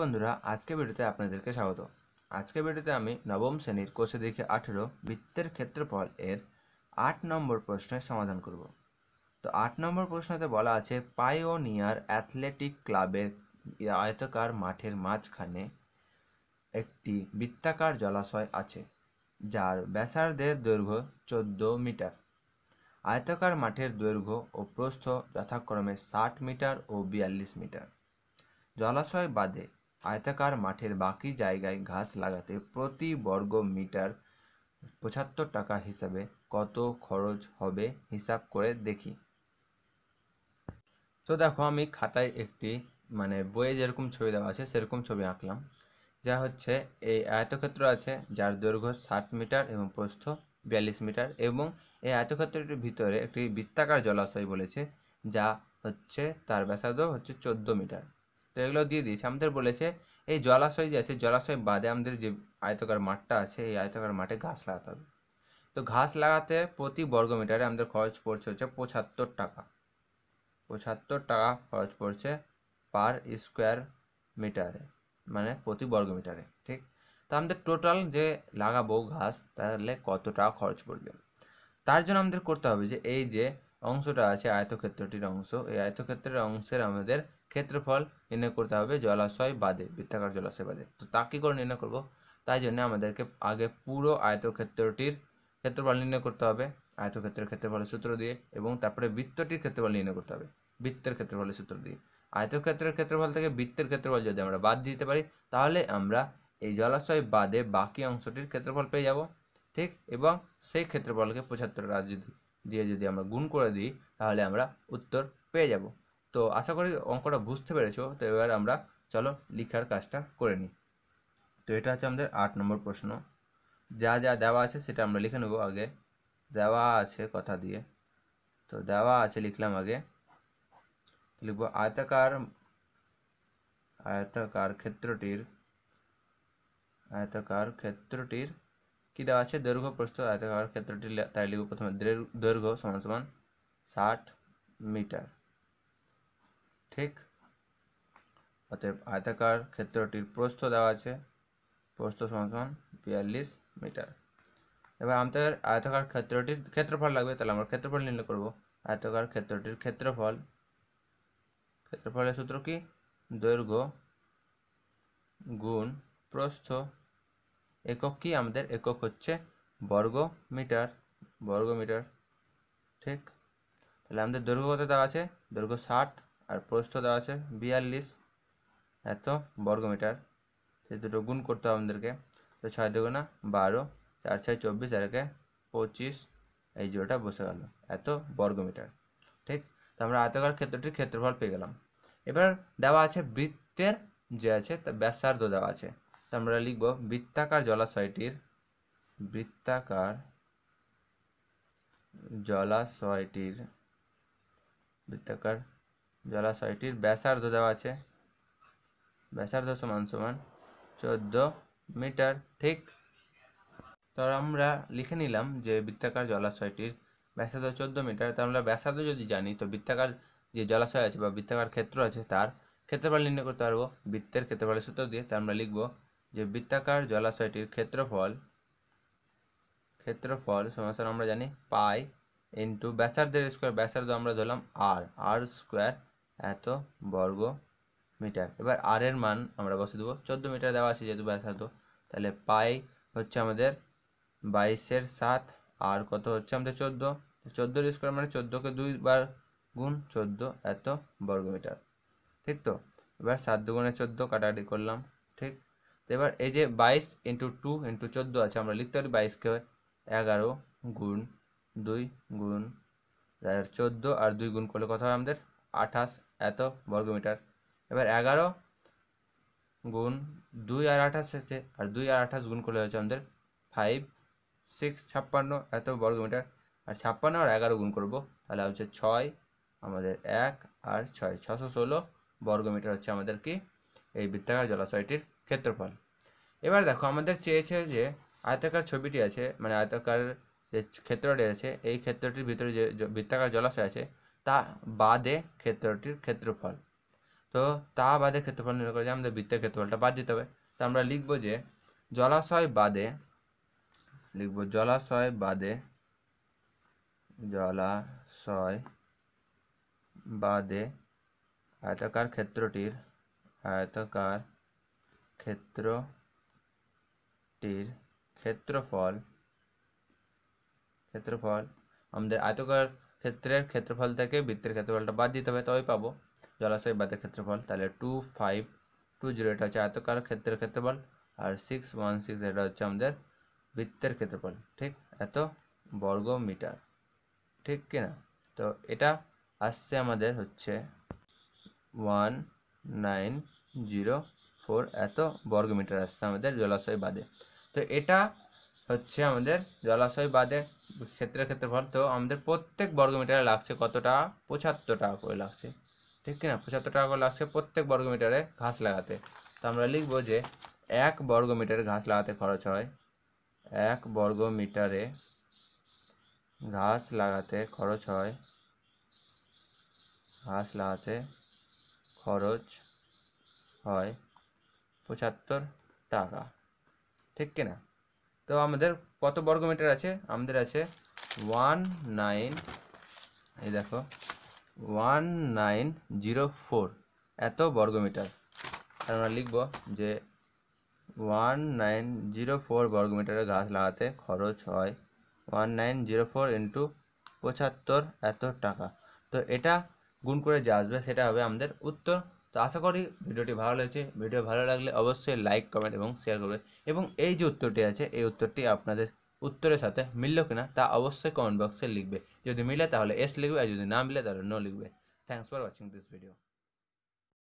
বন্ধুরা আজকে ভিডিওতে আপনাদেরকে স্বাগত আজকে ভিডিওতে আমি নবম শ্রেণীর কোষে দেখে আঠেরো বৃত্তের ক্ষেত্রফল এর আট নম্বর প্রশ্নের সমাধান করব তো আট নম্বর প্রশ্নতে বলা আছে পায়োনিয়ার অ্যাথলেটিক ক্লাবের আয়তকার মাঠের মাঝখানে একটি বৃত্তাকার জলাশয় আছে যার ব্যাসার্ধের দৈর্ঘ্য চোদ্দ মিটার আয়তকার মাঠের দৈর্ঘ্য ও প্রস্থ যথাক্রমে ষাট মিটার ও বিয়াল্লিশ মিটার জলাশয় বাদে আয়তাকার মাঠের বাকি জায়গায় ঘাস লাগাতে প্রতি বর্গ মিটার পঁচাত্তর টাকা হিসাবে কত খরচ হবে হিসাব করে দেখি তো দেখো আমি খাতায় একটি মানে বইয়ে যেরকম ছবি দেওয়া আছে সেরকম ছবি আঁকলাম যা হচ্ছে এই আয়তক্ষেত্র আছে যার দৈর্ঘ্য ষাট মিটার এবং প্রস্থ বিয়াল্লিশ মিটার এবং এই আয়তক্ষেত্রটির ভিতরে একটি বৃত্তাকার জলাশয় বলেছে যা হচ্ছে তার ব্যাসার্ধ হচ্ছে চোদ্দো মিটার তো এগুলো দিয়ে দিয়েছে আমাদের বলেছে এই জলাশয় যে আছে জলাশয় বাদে আমাদের যে আয়তকার মাঠটা আছে এই আয়তকার মাঠে ঘাস লাগাতে হবে তো ঘাস লাগাতে প্রতি বর্গ মিটারে আমাদের খরচ পড়ছে হচ্ছে পঁচাত্তর টাকা পঁচাত্তর টাকা খরচ পড়ছে পার স্কোয়ার মিটারে মানে প্রতি বর্গ মিটারে ঠিক তো আমাদের টোটাল যে লাগাবো ঘাস তাহলে কত টাকা খরচ পড়বে তার জন্য আমাদের করতে হবে যে এই যে অংশটা আছে আয়তক্ষেত্রটির অংশ এই আয়তক্ষেত্রের অংশের আমাদের ক্ষেত্রফল নির্ণয় করতে হবে জলাশয় বাদে বৃত্তাকার জলাশয় বাদে তো তা কী করে নির্ণয় করব তাই জন্য আমাদেরকে আগে পুরো আয়তক্ষেত্রটির ক্ষেত্রফল নির্ণয় করতে হবে আয়তক্ষেত্রের ক্ষেত্রফলের সূত্র দিয়ে এবং তারপরে বৃত্তটির ক্ষেত্রফল নির্ণয় করতে হবে বৃত্তের ক্ষেত্রফলের সূত্র দিয়ে আয়তক্ষেত্রের ক্ষেত্রফল থেকে বৃত্তের ক্ষেত্রফল যদি আমরা বাদ দিতে পারি তাহলে আমরা এই জলাশয় বাদে বাকি অংশটির ক্ষেত্রফল পেয়ে যাব ঠিক এবং সেই ক্ষেত্রফলকে পঁচাত্তর রাজ দিয়ে যদি আমরা গুণ করে দিই তাহলে আমরা উত্তর পেয়ে যাব তো আশা করি অঙ্কটা বুঝতে পেরেছো তো এবার আমরা চলো লিখার কাজটা করে নিই তো এটা হচ্ছে আমাদের আট নম্বর প্রশ্ন যা যা দেওয়া আছে সেটা আমরা লিখে নেব আগে দেওয়া আছে কথা দিয়ে তো দেওয়া আছে লিখলাম আগে লিখব আয়তাকার আয়তাকার ক্ষেত্রটির আয়তাকার ক্ষেত্রটির কি দেওয়া আছে দৈর্ঘ্য প্রস্তুত আয়তাকার ক্ষেত্রটির তাই লিখব প্রথমে দৈর্ঘ্য সমান সমান ষাট মিটার ঠিক অতএব আয়তাকার ক্ষেত্রটির প্রস্থ দেওয়া আছে প্রস্থ সমান বিয়াল্লিশ মিটার এবার আমাদের আয়তাকার ক্ষেত্রটির ক্ষেত্রফল লাগবে তাহলে আমরা ক্ষেত্রফল নির্ণয় করব আয়তাকার ক্ষেত্রটির ক্ষেত্রফল ক্ষেত্রফলের সূত্র কি দৈর্ঘ্য গুণ প্রস্থ একক কি আমাদের একক হচ্ছে বর্গ মিটার বর্গ মিটার ঠিক তাহলে আমাদের দৈর্ঘ্য কত দেওয়া আছে দৈর্ঘ্য ষাট আর প্রস্থ দেওয়া আছে বিয়াল্লিশ এত বর্গমিটার সেই দুটো গুণ করতে হবে আমাদেরকে তো ছয় দুগুণা বারো চার ছয় চব্বিশ আর একে পঁচিশ এই জিরোটা বসে গেল এত বর্গমিটার ঠিক তো আমরা আয়তাকার ক্ষেত্রটির ক্ষেত্রফল পেয়ে গেলাম এবার দেওয়া আছে বৃত্তের যে আছে তা ব্যাসার্ধ দেওয়া আছে তো আমরা লিখব বৃত্তাকার জলাশয়টির বৃত্তাকার জলাশয়টির বৃত্তাকার জলাশয়টির ব্যাসার্ধ দেওয়া আছে ব্যাসার্ধ সমান সমান চোদ্দ মিটার ঠিক তো আমরা লিখে নিলাম যে বৃত্তাকার জলাশয়টির ব্যাসার্ধ চোদ্দ মিটার তো আমরা ব্যাসার্ধ যদি জানি তো বৃত্তাকার যে জলাশয় আছে বা বৃত্তাকার ক্ষেত্র আছে তার ক্ষেত্রফল নির্ণয় করতে পারবো বৃত্তের ক্ষেত্রফলের সূত্র দিয়ে তা আমরা লিখব যে বৃত্তাকার জলাশয়টির ক্ষেত্রফল ক্ষেত্রফল সমস্যা আমরা জানি পাই ইন্টু ব্যাসার্ধের স্কোয়ার ব্যাসার্ধ আমরা ধরলাম আর আর স্কোয়ার এত বর্গ মিটার এবার আর এর মান আমরা বসে দেবো চোদ্দো মিটার দেওয়া আছে যেহেতু ব্যাসার্ধ তাহলে পাই হচ্ছে আমাদের বাইশের সাত আর কত হচ্ছে আমাদের চোদ্দো চোদ্দোর স্কোয়ার মানে চোদ্দোকে দুইবার গুণ চোদ্দো এত বর্গ মিটার ঠিক তো এবার সাত দুগুণে চোদ্দো কাটাকাটি করলাম ঠিক এবার এই যে বাইশ ইন্টু টু ইন্টু চোদ্দো আছে আমরা লিখতে পারি বাইশকে এগারো গুণ দুই গুণ চোদ্দো আর দুই গুণ করলে কত হয় আমাদের আঠাশ এত বর্গমিটার এবার এগারো গুণ দুই আর আঠাশ আছে আর দুই আর আঠাশ গুণ করলে হচ্ছে আমাদের ফাইভ সিক্স ছাপ্পান্ন এত বর্গমিটার আর ছাপ্পান্ন আর এগারো গুণ করব তাহলে হচ্ছে ছয় আমাদের এক আর ছয় ছশো ষোলো বর্গমিটার হচ্ছে আমাদের কি এই বৃত্তাকার জলাশয়টির ক্ষেত্রফল এবার দেখো আমাদের চেয়েছে যে আয়তাকার ছবিটি আছে মানে আয়তাকার যে ক্ষেত্রটি আছে এই ক্ষেত্রটির ভিতরে যে বৃত্তাকার জলাশয় আছে তা বাদে ক্ষেত্রটির ক্ষেত্রফল তো তা বাদে ক্ষেত্রফল নির্ণয় করে আমাদের বৃত্তের ক্ষেত্রফলটা বাদ দিতে হবে তো আমরা লিখব যে জলাশয় বাদে লিখব জলাশয় বাদে জলাশয় বাদে আয়তাকার ক্ষেত্রটির আয়তাকার ক্ষেত্রটির ক্ষেত্রফল ক্ষেত্রফল আমাদের আয়তাকার ক্ষেত্রের ক্ষেত্রফল থেকে বৃত্তের ক্ষেত্রফলটা বাদ দিতে হবে তবে পাবো জলাশয় বাদের ক্ষেত্রফল তাহলে টু ফাইভ টু জিরো এটা হচ্ছে আয়তকার ক্ষেত্রের ক্ষেত্রফল আর সিক্স ওয়ান সিক্স এটা হচ্ছে আমাদের বৃত্তের ক্ষেত্রফল ঠিক এত বর্গ মিটার ঠিক কিনা তো এটা আসছে আমাদের হচ্ছে ওয়ান নাইন জিরো ফোর এত বর্গ মিটার আসছে আমাদের জলাশয় বাদে তো এটা হচ্ছে আমাদের জলাশয় বাদে ক্ষেত্রে ক্ষেত্রফল তো আমাদের প্রত্যেক বর্গমিটারে লাগছে কতটা পঁচাত্তর টাকা করে লাগছে ঠিক কিনা পঁচাত্তর টাকা করে লাগছে প্রত্যেক বর্গমিটারে ঘাস লাগাতে তো আমরা লিখব যে এক বর্গমিটারে ঘাস লাগাতে খরচ হয় এক বর্গমিটারে ঘাস লাগাতে খরচ হয় ঘাস লাগাতে খরচ হয় পঁচাত্তর টাকা ঠিক কিনা তো আমাদের কত বর্গ মিটার আছে আমাদের আছে ওয়ান নাইন এই দেখো ওয়ান নাইন জিরো ফোর এত বর্গ মিটার আর আমরা লিখবো যে ওয়ান নাইন জিরো ফোর বর্গ মিটারে গাছ লাগাতে খরচ হয় one nine zero four into পঁচাত্তর এত টাকা তো এটা গুণ করে যে আসবে সেটা হবে আমাদের উত্তর তো আশা করি ভিডিওটি ভালো লেগেছে ভিডিও ভালো লাগলে অবশ্যই লাইক কমেন্ট এবং শেয়ার করবে এবং এই যে উত্তরটি আছে এই উত্তরটি আপনাদের উত্তরের সাথে মিলল কিনা তা অবশ্যই কমেন্ট বক্সে লিখবে যদি মিলে তাহলে এস লিখবে আর যদি না মিলে তাহলে নো লিখবে thanks for watching this video